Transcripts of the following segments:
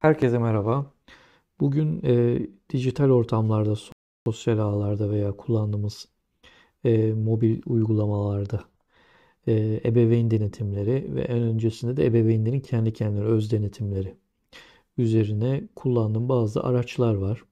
Herkese merhaba. Bugün e, dijital ortamlarda, sosyal ağlarda veya kullandığımız e, mobil uygulamalarda e, ebeveyn denetimleri ve en öncesinde de ebeveynlerin kendi kendine öz denetimleri üzerine kullandığım bazı araçlar var.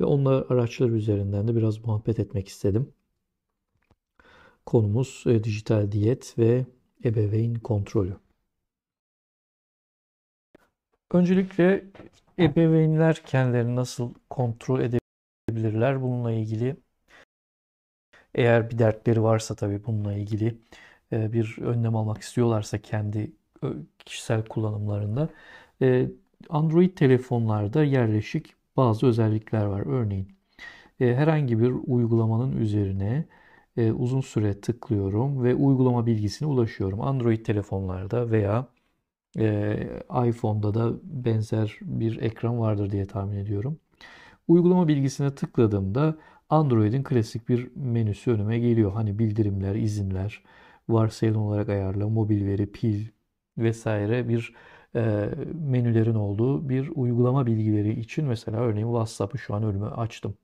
Ve onlar araçlar üzerinden de biraz muhabbet etmek istedim. Konumuz e, dijital diyet ve ebeveyn kontrolü. Öncelikle ebeveynler kendilerini nasıl kontrol edebilirler bununla ilgili eğer bir dertleri varsa tabii bununla ilgili e, bir önlem almak istiyorlarsa kendi e, kişisel kullanımlarında e, Android telefonlarda yerleşik bazı özellikler var. Örneğin herhangi bir uygulamanın üzerine uzun süre tıklıyorum ve uygulama bilgisine ulaşıyorum. Android telefonlarda veya e, iPhone'da da benzer bir ekran vardır diye tahmin ediyorum. Uygulama bilgisine tıkladığımda Android'in klasik bir menüsü önüme geliyor. Hani bildirimler, izinler, varsayılan olarak ayarla, mobil veri, pil vesaire bir e, menülerin olduğu bir uygulama bilgileri için mesela örneğin WhatsApp'ı şu an önüme açtım.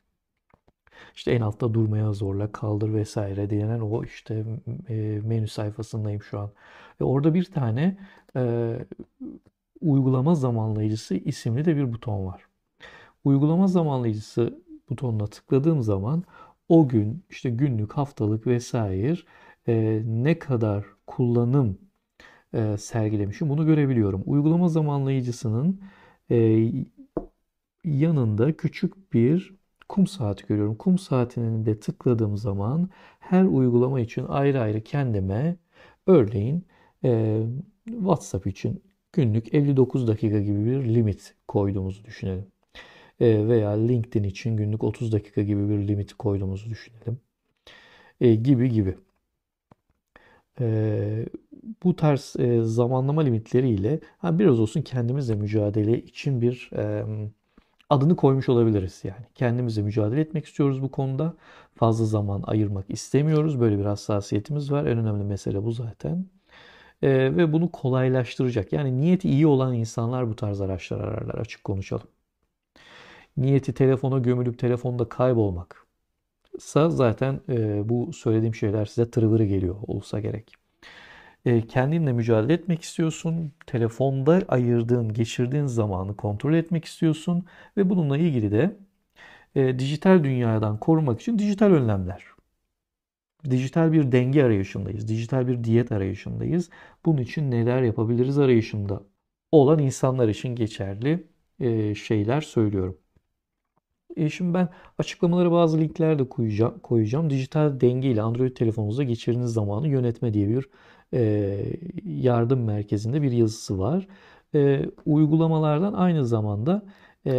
İşte en altta durmaya zorla kaldır vesaire denen o işte e, menü sayfasındayım şu an. Ve orada bir tane e, uygulama zamanlayıcısı isimli de bir buton var. Uygulama zamanlayıcısı butonuna tıkladığım zaman o gün işte günlük, haftalık vesaire e, ne kadar kullanım e, sergilemişim bunu görebiliyorum. Uygulama zamanlayıcısının e, yanında küçük bir kum saati görüyorum. Kum saatinin de tıkladığım zaman her uygulama için ayrı ayrı kendime örneğin ee, WhatsApp için günlük 59 dakika gibi bir limit koyduğumuzu düşünelim. Ee, veya LinkedIn için günlük 30 dakika gibi bir limit koyduğumuzu düşünelim. Ee, gibi gibi. bu tarz e, zamanlama limitleriyle biraz olsun kendimizle mücadele için bir adını koymuş olabiliriz yani. Kendimize mücadele etmek istiyoruz bu konuda. Fazla zaman ayırmak istemiyoruz. Böyle bir hassasiyetimiz var. En önemli mesele bu zaten e, ve bunu kolaylaştıracak. Yani niyeti iyi olan insanlar bu tarz araçlar ararlar açık konuşalım. Niyeti telefona gömülüp telefonda kaybolmak sa zaten e, bu söylediğim şeyler size tırvırı geliyor olsa gerek. E, kendinle mücadele etmek istiyorsun. Telefonda ayırdığın, geçirdiğin zamanı kontrol etmek istiyorsun ve bununla ilgili de e, dijital dünyadan korumak için dijital önlemler dijital bir denge arayışındayız. Dijital bir diyet arayışındayız. Bunun için neler yapabiliriz arayışında olan insanlar için geçerli e, şeyler söylüyorum. E, şimdi ben açıklamalara bazı linkler de koyacağım. Dijital denge ile Android telefonunuza geçirdiğiniz zamanı yönetme diye bir e, yardım merkezinde bir yazısı var. uygulamalardan aynı zamanda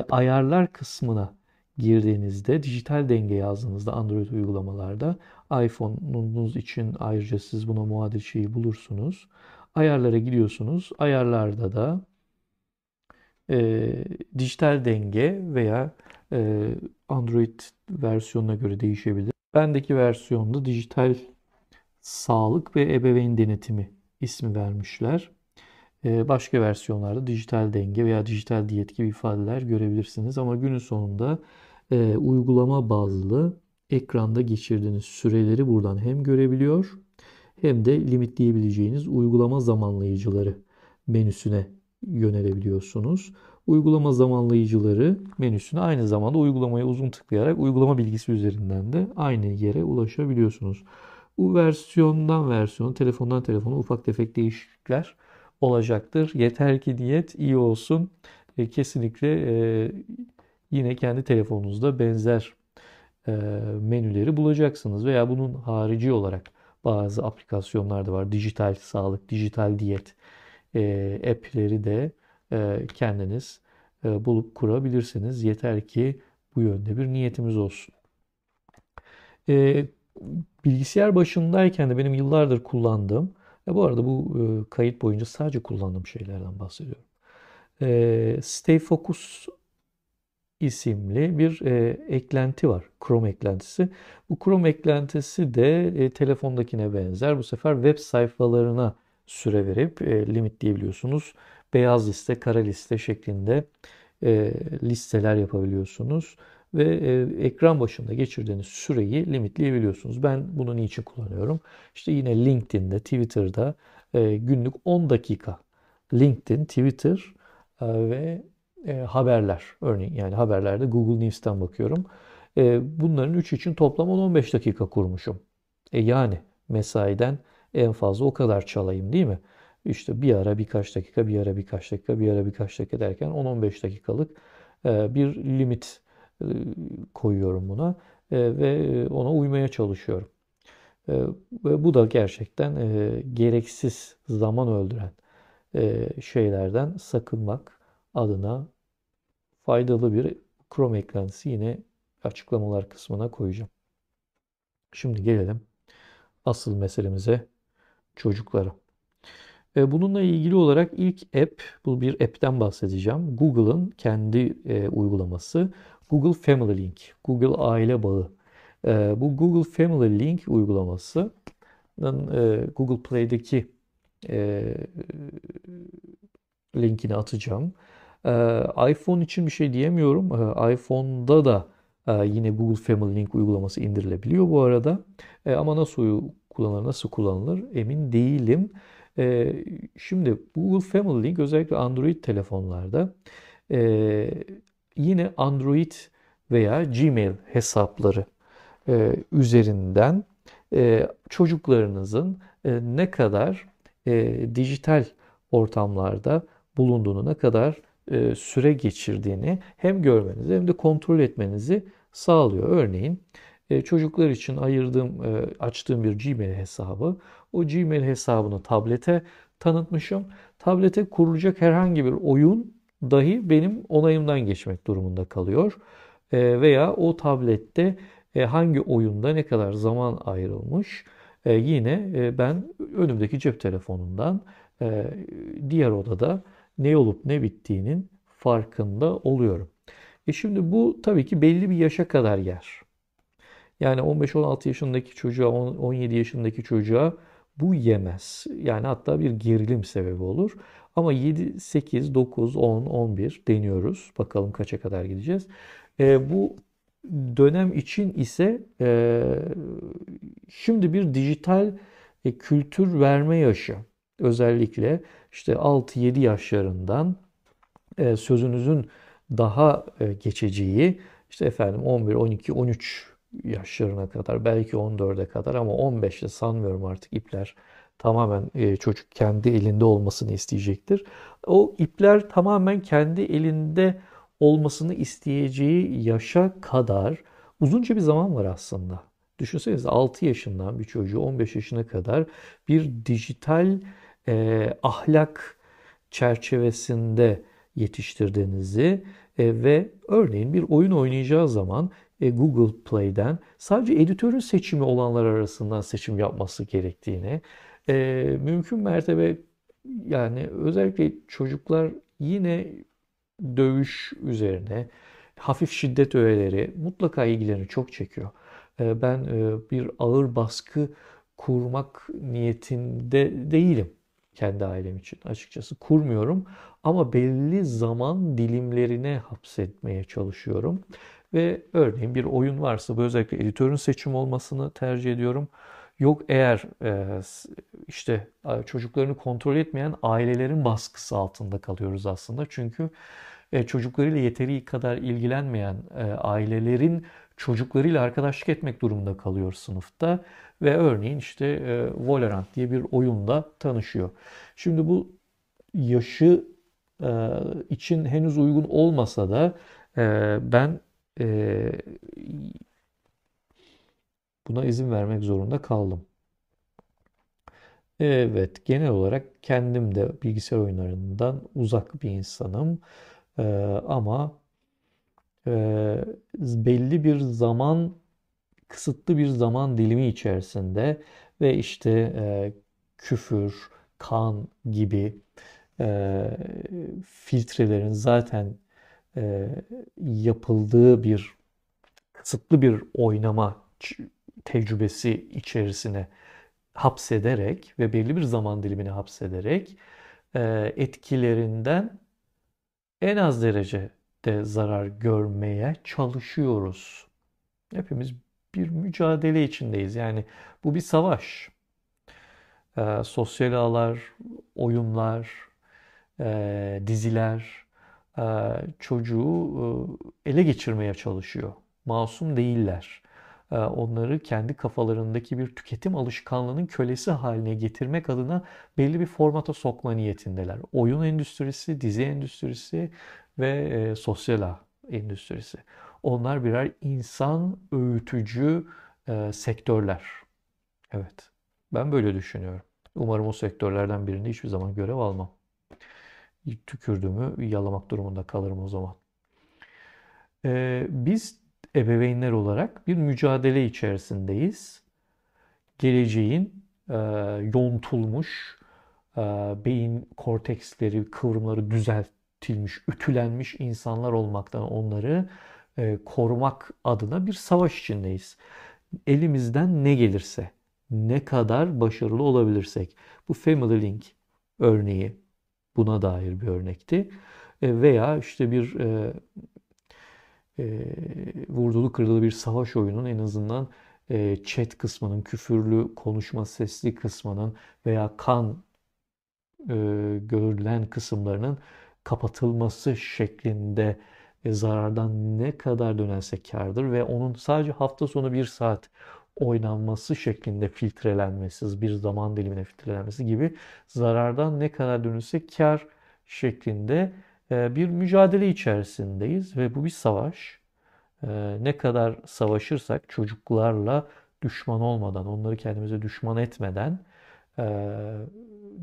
ayarlar kısmına girdiğinizde dijital denge yazdığınızda Android uygulamalarda iPhone'unuz için ayrıca siz buna muadil şeyi bulursunuz. Ayarlara gidiyorsunuz. Ayarlarda da e, dijital denge veya e, Android versiyonuna göre değişebilir. Bendeki versiyonda dijital sağlık ve ebeveyn denetimi ismi vermişler. E, başka versiyonlarda dijital denge veya dijital diyet gibi ifadeler görebilirsiniz. Ama günün sonunda e, uygulama bazlı ekranda geçirdiğiniz süreleri buradan hem görebiliyor hem de limitleyebileceğiniz uygulama zamanlayıcıları menüsüne yönelebiliyorsunuz. Uygulama zamanlayıcıları menüsüne aynı zamanda uygulamaya uzun tıklayarak uygulama bilgisi üzerinden de aynı yere ulaşabiliyorsunuz. Bu versiyondan versiyon, telefondan telefona ufak tefek değişiklikler olacaktır. Yeter ki diyet iyi olsun. E, kesinlikle e, yine kendi telefonunuzda benzer e, menüleri bulacaksınız. Veya bunun harici olarak bazı aplikasyonlar da var. Dijital sağlık, dijital diyet e, app'leri de e, kendiniz bulup kurabilirsiniz. Yeter ki bu yönde bir niyetimiz olsun. Bilgisayar başındayken de benim yıllardır kullandığım, bu arada bu kayıt boyunca sadece kullandığım şeylerden bahsediyorum. Stay Focus isimli bir e, eklenti var. Chrome eklentisi. Bu Chrome eklentisi de e, telefondakine benzer. Bu sefer web sayfalarına süre verip e, limit Beyaz liste, kara liste şeklinde e, listeler yapabiliyorsunuz ve e, ekran başında geçirdiğiniz süreyi limitleyebiliyorsunuz. Ben bunu niçin kullanıyorum? İşte yine LinkedIn'de, Twitter'da e, günlük 10 dakika LinkedIn, Twitter e, ve e, haberler. Örneğin yani haberlerde Google News'ten bakıyorum. E, bunların 3 için toplam 10 15 dakika kurmuşum. E, yani mesaiden en fazla o kadar çalayım değil mi? İşte bir ara birkaç dakika, bir ara birkaç dakika, bir ara birkaç dakika derken 10-15 dakikalık e, bir limit e, koyuyorum buna e, ve ona uymaya çalışıyorum. Ve bu da gerçekten gereksiz zaman öldüren şeylerden sakınmak adına faydalı bir Chrome eklentisi yine açıklamalar kısmına koyacağım. Şimdi gelelim asıl meselemize çocuklara. Ee, bununla ilgili olarak ilk app, bu bir app'ten bahsedeceğim. Google'ın kendi e, uygulaması Google Family Link, Google Aile Bağı. E, bu Google Family Link uygulaması e, Google Play'deki e, linkini atacağım. Ee, iPhone için bir şey diyemiyorum. Ee, iPhone'da da e, yine Google Family Link uygulaması indirilebiliyor bu arada. E, ama nasıl kullanılır, nasıl kullanılır emin değilim. E, şimdi Google Family Link özellikle Android telefonlarda yine Android veya Gmail hesapları üzerinden çocuklarınızın ne kadar dijital ortamlarda bulunduğunu, ne kadar e, süre geçirdiğini hem görmenizi hem de kontrol etmenizi sağlıyor. Örneğin e, çocuklar için ayırdığım, e, açtığım bir Gmail hesabı. O Gmail hesabını tablete tanıtmışım. Tablete kurulacak herhangi bir oyun dahi benim onayımdan geçmek durumunda kalıyor. veya o tablette hangi oyunda ne kadar zaman ayrılmış yine ben önümdeki cep telefonundan diğer odada ne olup ne bittiğinin farkında oluyorum. E şimdi bu tabii ki belli bir yaşa kadar yer. Yani 15-16 yaşındaki çocuğa, 17 yaşındaki çocuğa bu yemez. Yani hatta bir gerilim sebebi olur. Ama 7, 8, 9, 10, 11 deniyoruz. Bakalım kaça kadar gideceğiz. E, bu dönem için ise e, şimdi bir dijital e, kültür verme yaşı özellikle işte 6-7 yaşlarından e, sözünüzün daha e, geçeceği işte efendim 11, 12, 13 yaşlarına kadar belki 14'e kadar ama 15'te sanmıyorum artık ipler tamamen e, çocuk kendi elinde olmasını isteyecektir. O ipler tamamen kendi elinde olmasını isteyeceği yaşa kadar uzunca bir zaman var aslında. Düşünsenize 6 yaşından bir çocuğu 15 yaşına kadar bir dijital e, ahlak çerçevesinde yetiştirdiğinizi e, ve örneğin bir oyun oynayacağı zaman e, Google Play'den sadece editörün seçimi olanlar arasından seçim yapması gerektiğini, e, mümkün mertebe yani özellikle çocuklar yine dövüş üzerine hafif şiddet öğeleri mutlaka ilgilerini çok çekiyor. E, ben e, bir ağır baskı kurmak niyetinde değilim kendi ailem için açıkçası kurmuyorum ama belli zaman dilimlerine hapsetmeye çalışıyorum. Ve örneğin bir oyun varsa bu özellikle editörün seçim olmasını tercih ediyorum. Yok eğer e, işte çocuklarını kontrol etmeyen ailelerin baskısı altında kalıyoruz aslında. Çünkü e, çocuklarıyla yeteri kadar ilgilenmeyen e, ailelerin çocuklarıyla arkadaşlık etmek durumunda kalıyor sınıfta ve örneğin işte e, Valorant diye bir oyunda tanışıyor. Şimdi bu yaşı e, için henüz uygun olmasa da e, ben e, buna izin vermek zorunda kaldım. Evet, genel olarak kendim de bilgisayar oyunlarından uzak bir insanım. Ee, ama e, belli bir zaman kısıtlı bir zaman dilimi içerisinde ve işte e, küfür, kan gibi e, filtrelerin zaten e, yapıldığı bir kısıtlı bir oynama tecrübesi içerisine hapsederek ve belli bir zaman dilimini hapsederek e, etkilerinden en az derece de zarar görmeye çalışıyoruz. Hepimiz bir mücadele içindeyiz. Yani bu bir savaş. E, sosyal ağlar, oyunlar, e, diziler e, çocuğu e, ele geçirmeye çalışıyor. Masum değiller. Ee, onları kendi kafalarındaki bir tüketim alışkanlığının kölesi haline getirmek adına belli bir formata sokma niyetindeler. Oyun endüstrisi, dizi endüstrisi ve e, sosyal endüstrisi. Onlar birer insan öğütücü e, sektörler. Evet. Ben böyle düşünüyorum. Umarım o sektörlerden birinde hiçbir zaman görev almam. Tükürdüğümü yalamak durumunda kalırım o zaman. Ee, biz ebeveynler olarak bir mücadele içerisindeyiz. Geleceğin e, yontulmuş, e, beyin korteksleri, kıvrımları düzeltilmiş, ütülenmiş insanlar olmaktan onları e, korumak adına bir savaş içindeyiz. Elimizden ne gelirse, ne kadar başarılı olabilirsek. Bu Family Link örneği buna dair bir örnekti. E, veya işte bir e, e, vurdulu kırdılı bir savaş oyunun en azından e, chat kısmının, küfürlü konuşma sesli kısmının veya kan e, görülen kısımlarının kapatılması şeklinde e, zarardan ne kadar dönense kardır ve onun sadece hafta sonu bir saat oynanması şeklinde filtrelenmesi, bir zaman dilimine filtrelenmesi gibi zarardan ne kadar dönülse kar şeklinde ee, bir mücadele içerisindeyiz ve bu bir savaş. Ee, ne kadar savaşırsak çocuklarla düşman olmadan, onları kendimize düşman etmeden ee,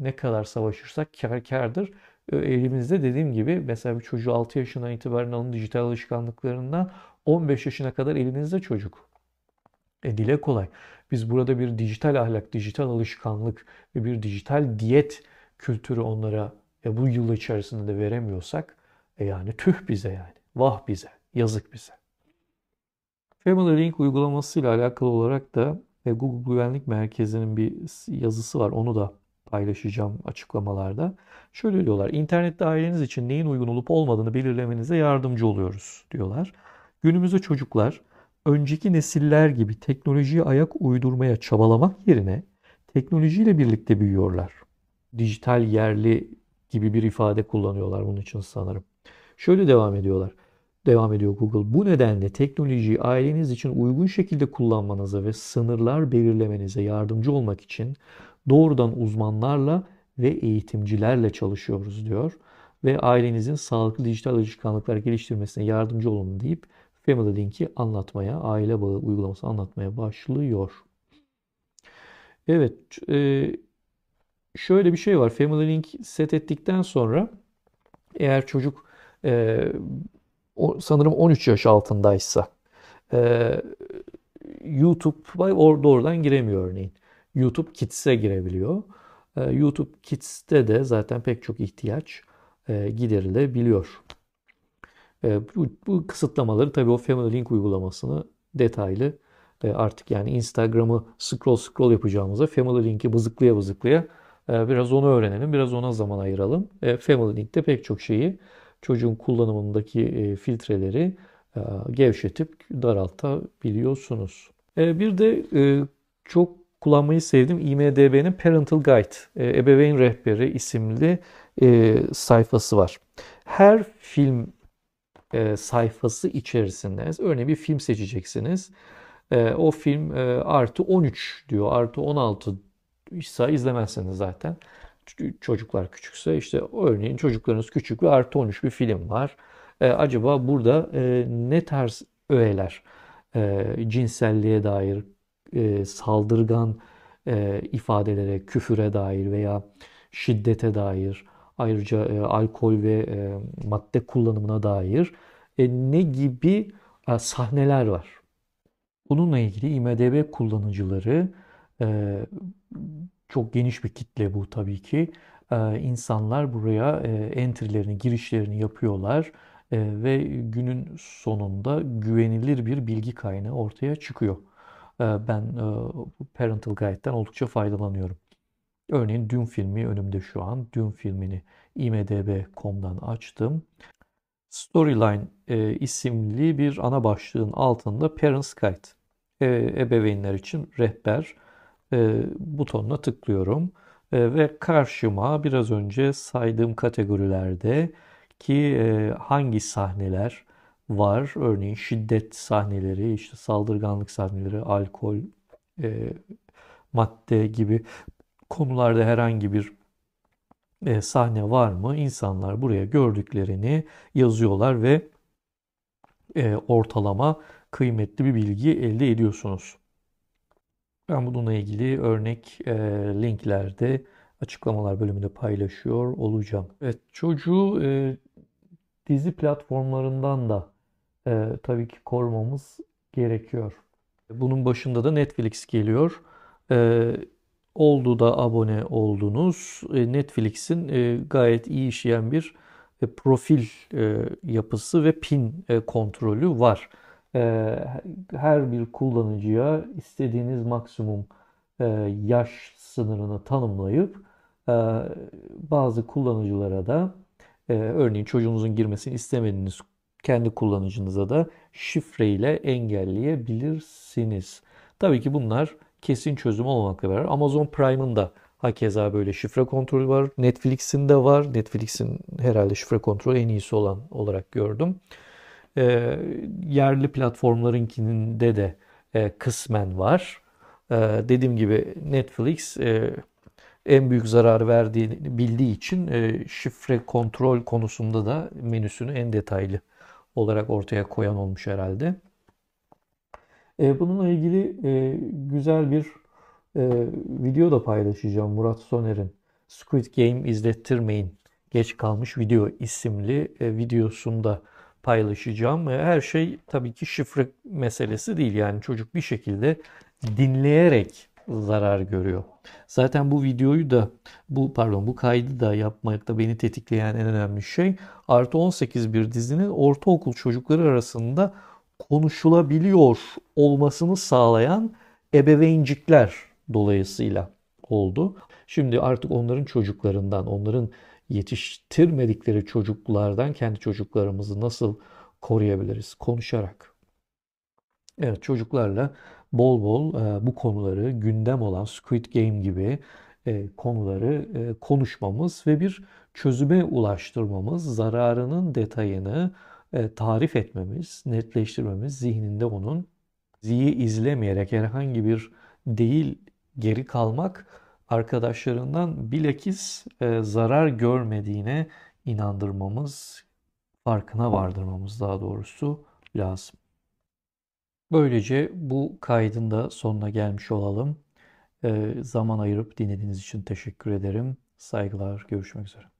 ne kadar savaşırsak kar kardır. Elimizde dediğim gibi mesela bir çocuğu 6 yaşından itibaren alın dijital alışkanlıklarından 15 yaşına kadar elinizde çocuk. E dile kolay. Biz burada bir dijital ahlak, dijital alışkanlık ve bir dijital diyet kültürü onlara e bu yıl içerisinde de veremiyorsak e yani tüh bize yani. Vah bize. Yazık bize. Family Link uygulamasıyla alakalı olarak da e, Google Güvenlik Merkezi'nin bir yazısı var. Onu da paylaşacağım açıklamalarda. Şöyle diyorlar. İnternette aileniz için neyin uygun olup olmadığını belirlemenize yardımcı oluyoruz diyorlar. Günümüzde çocuklar önceki nesiller gibi teknolojiye ayak uydurmaya çabalamak yerine teknolojiyle birlikte büyüyorlar. Dijital yerli gibi bir ifade kullanıyorlar bunun için sanırım. Şöyle devam ediyorlar. Devam ediyor Google. Bu nedenle teknolojiyi aileniz için uygun şekilde kullanmanıza ve sınırlar belirlemenize yardımcı olmak için doğrudan uzmanlarla ve eğitimcilerle çalışıyoruz diyor. Ve ailenizin sağlıklı dijital alışkanlıklar geliştirmesine yardımcı olun deyip Family Link'i anlatmaya, aile bağı uygulaması anlatmaya başlıyor. Evet, e, şöyle bir şey var. Family Link set ettikten sonra eğer çocuk e, o, sanırım 13 yaş altındaysa e, YouTube or, doğrudan giremiyor örneğin. YouTube Kids'e girebiliyor. E, YouTube Kids'te de zaten pek çok ihtiyaç e, giderilebiliyor. E, bu, bu kısıtlamaları tabii o Family Link uygulamasını detaylı e, artık yani Instagram'ı scroll scroll yapacağımıza Family Link'i bızıklaya bızıklaya ee, biraz onu öğrenelim, biraz ona zaman ayıralım. Ee, Family Link'te pek çok şeyi çocuğun kullanımındaki e, filtreleri e, gevşetip daraltabiliyorsunuz. Ee, bir de e, çok kullanmayı sevdim IMDB'nin Parental Guide, Ebeveyn Rehberi isimli sayfası var. Her film sayfası içerisinde, örneğin bir film seçeceksiniz. O film artı 13 diyor, artı 16 İsa sahi izlemezsiniz zaten. Çocuklar küçükse işte örneğin çocuklarınız küçük ve artı 13 bir film var. E, acaba burada e, ne tarz öğeler e, cinselliğe dair, e, saldırgan e, ifadelere, küfüre dair veya şiddete dair, ayrıca e, alkol ve e, madde kullanımına dair e, ne gibi e, sahneler var? Bununla ilgili IMDB kullanıcıları e, çok geniş bir kitle bu tabii ki. Ee, insanlar buraya e, entrilerini girişlerini yapıyorlar e, ve günün sonunda güvenilir bir bilgi kaynağı ortaya çıkıyor. Ee, ben e, Parental Guide'den oldukça faydalanıyorum. Örneğin Dune filmi önümde şu an. Dune filmini imdb.com'dan açtım. Storyline e, isimli bir ana başlığın altında Parents Guide, e, ebeveynler için rehber ee, butonuna tıklıyorum ee, ve karşıma biraz önce saydığım kategorilerde ki e, hangi sahneler var örneğin şiddet sahneleri işte saldırganlık sahneleri alkol e, madde gibi konularda herhangi bir e, sahne var mı insanlar buraya gördüklerini yazıyorlar ve ortalama kıymetli bir bilgi elde ediyorsunuz. Ben bununla ilgili örnek e, linklerde açıklamalar bölümünde paylaşıyor olacağım. Evet, çocuğu e, dizi platformlarından da e, tabii ki korumamız gerekiyor. Bunun başında da Netflix geliyor. E, oldu da abone oldunuz. E, Netflix'in e, gayet iyi işleyen bir e, profil e, yapısı ve pin e, kontrolü var. Ee, her bir kullanıcıya istediğiniz maksimum e, yaş sınırını tanımlayıp e, bazı kullanıcılara da e, örneğin çocuğunuzun girmesini istemediğiniz kendi kullanıcınıza da şifreyle engelleyebilirsiniz. Tabii ki bunlar kesin çözüm olmakla beraber Amazon Prime'ın da hakeza böyle şifre kontrolü var. Netflix'in de var. Netflix'in herhalde şifre kontrolü en iyisi olan olarak gördüm e, yerli platformlarınkinin de de e, kısmen var. E, dediğim gibi Netflix e, en büyük zarar verdiğini bildiği için e, şifre kontrol konusunda da menüsünü en detaylı olarak ortaya koyan olmuş herhalde. E, bununla ilgili e, güzel bir e, video da paylaşacağım. Murat Soner'in Squid Game izlettirmeyin geç kalmış video isimli e, videosunda paylaşacağım. E, her şey tabii ki şifre meselesi değil. Yani çocuk bir şekilde dinleyerek zarar görüyor. Zaten bu videoyu da bu pardon bu kaydı da yapmakta beni tetikleyen en önemli şey artı 18 bir dizinin ortaokul çocukları arasında konuşulabiliyor olmasını sağlayan ebeveyncikler dolayısıyla oldu. Şimdi artık onların çocuklarından, onların yetiştirmedikleri çocuklardan kendi çocuklarımızı nasıl koruyabiliriz? Konuşarak. Evet çocuklarla bol bol e, bu konuları gündem olan Squid Game gibi e, konuları e, konuşmamız ve bir çözüme ulaştırmamız, zararının detayını e, tarif etmemiz, netleştirmemiz, zihninde onun ziyi izlemeyerek herhangi bir değil geri kalmak arkadaşlarından bilakis e, zarar görmediğine inandırmamız, farkına vardırmamız daha doğrusu lazım. Böylece bu kaydın da sonuna gelmiş olalım. E, zaman ayırıp dinlediğiniz için teşekkür ederim. Saygılar, görüşmek üzere.